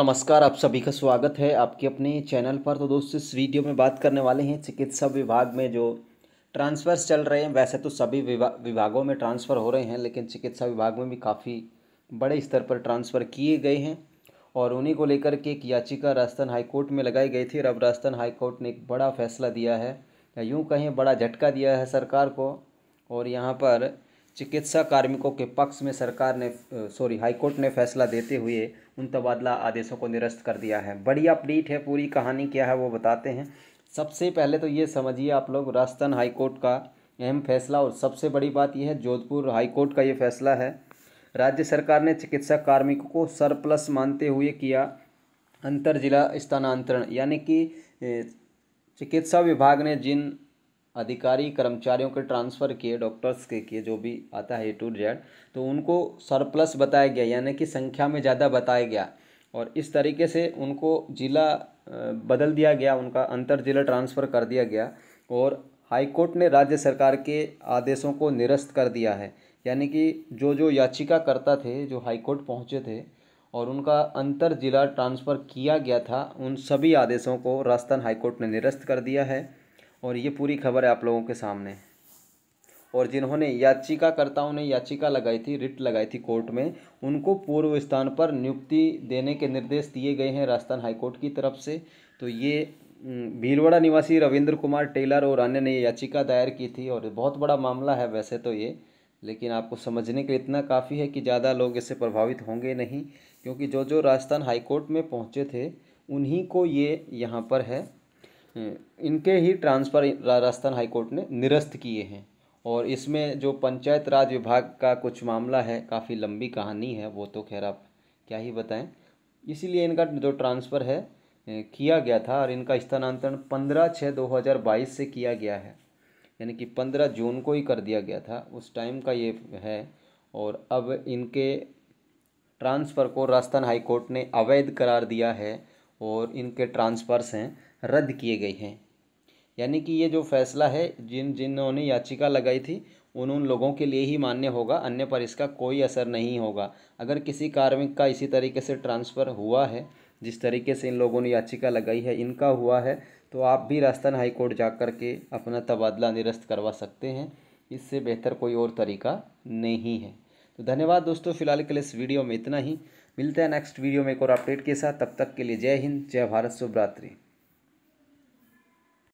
नमस्कार आप सभी का स्वागत है आपके अपने चैनल पर तो दोस्तों इस वीडियो में बात करने वाले हैं चिकित्सा विभाग में जो ट्रांसफ़र्स चल रहे हैं वैसे तो सभी विभा, विभागों में ट्रांसफ़र हो रहे हैं लेकिन चिकित्सा विभाग में भी काफ़ी बड़े स्तर पर ट्रांसफ़र किए गए हैं और उन्हीं को लेकर के एक याचिका राजस्थान हाईकोर्ट में लगाई गई थी और अब राजस्थान हाईकोर्ट ने एक बड़ा फैसला दिया है या यूँ कहें बड़ा झटका दिया है सरकार को और यहाँ पर चिकित्सा कार्मिकों के पक्ष में सरकार ने सॉरी हाईकोर्ट ने फैसला देते हुए उन तबादला आदेशों को निरस्त कर दिया है बड़ी अपडेट है पूरी कहानी क्या है वो बताते हैं सबसे पहले तो ये समझिए आप लोग राजस्थान हाईकोर्ट का अहम फैसला और सबसे बड़ी बात यह है जोधपुर हाईकोर्ट का ये फैसला है राज्य सरकार ने चिकित्सा कार्मिकों को सरप्लस मानते हुए किया अंतर जिला स्थानांतरण यानी कि चिकित्सा विभाग ने जिन अधिकारी कर्मचारियों के ट्रांसफ़र किए डॉक्टर्स के किए जो भी आता है ए टू जेड तो उनको सरप्लस बताया गया यानी कि संख्या में ज़्यादा बताया गया और इस तरीके से उनको जिला बदल दिया गया उनका अंतर जिला ट्रांसफ़र कर दिया गया और हाईकोर्ट ने राज्य सरकार के आदेशों को निरस्त कर दिया है यानी कि जो जो याचिकाकर्ता थे जो हाईकोर्ट पहुँचे थे और उनका अंतर जिला ट्रांसफ़र किया गया था उन सभी आदेशों को राजस्थान हाईकोर्ट ने निरस्त कर दिया है और ये पूरी खबर है आप लोगों के सामने और जिन्होंने याचिकाकर्ताओं ने याचिका लगाई थी रिट लगाई थी कोर्ट में उनको पूर्व स्थान पर नियुक्ति देने के निर्देश दिए गए हैं राजस्थान हाईकोर्ट की तरफ से तो ये भीलवाड़ा निवासी रविंद्र कुमार टेलर और अन्य ने याचिका दायर की थी और बहुत बड़ा मामला है वैसे तो ये लेकिन आपको समझने के लिए इतना काफ़ी है कि ज़्यादा लोग इससे प्रभावित होंगे नहीं क्योंकि जो जो राजस्थान हाईकोर्ट में पहुँचे थे उन्हीं को ये यहाँ पर है इनके ही ट्रांसफ़र राजस्थान हाईकोर्ट ने निरस्त किए हैं और इसमें जो पंचायत राज विभाग का कुछ मामला है काफ़ी लंबी कहानी है वो तो खैर आप क्या ही बताएं इसीलिए इनका जो ट्रांसफ़र है किया गया था और इनका स्थानांतरण पंद्रह छः दो हज़ार बाईस से किया गया है यानी कि पंद्रह जून को ही कर दिया गया था उस टाइम का ये है और अब इनके ट्रांसफ़र को राजस्थान हाईकोर्ट ने अवैध करार दिया है और इनके ट्रांसफ़र्स हैं रद्द किए गए हैं यानी कि ये जो फैसला है जिन जिन्होंने याचिका लगाई थी उन उन लोगों के लिए ही मान्य होगा अन्य पर इसका कोई असर नहीं होगा अगर किसी कार्मिक का इसी तरीके से ट्रांसफ़र हुआ है जिस तरीके से इन लोगों ने याचिका लगाई है इनका हुआ है तो आप भी राजस्थान हाईकोर्ट जा कर के अपना तबादला निरस्त करवा सकते हैं इससे बेहतर कोई और तरीका नहीं है तो धन्यवाद दोस्तों फिलहाल के लिए इस वीडियो में इतना ही मिलते हैं नेक्स्ट वीडियो में एक और अपडेट के साथ तब तक के लिए जय हिंद जय भारत शुभरात्रि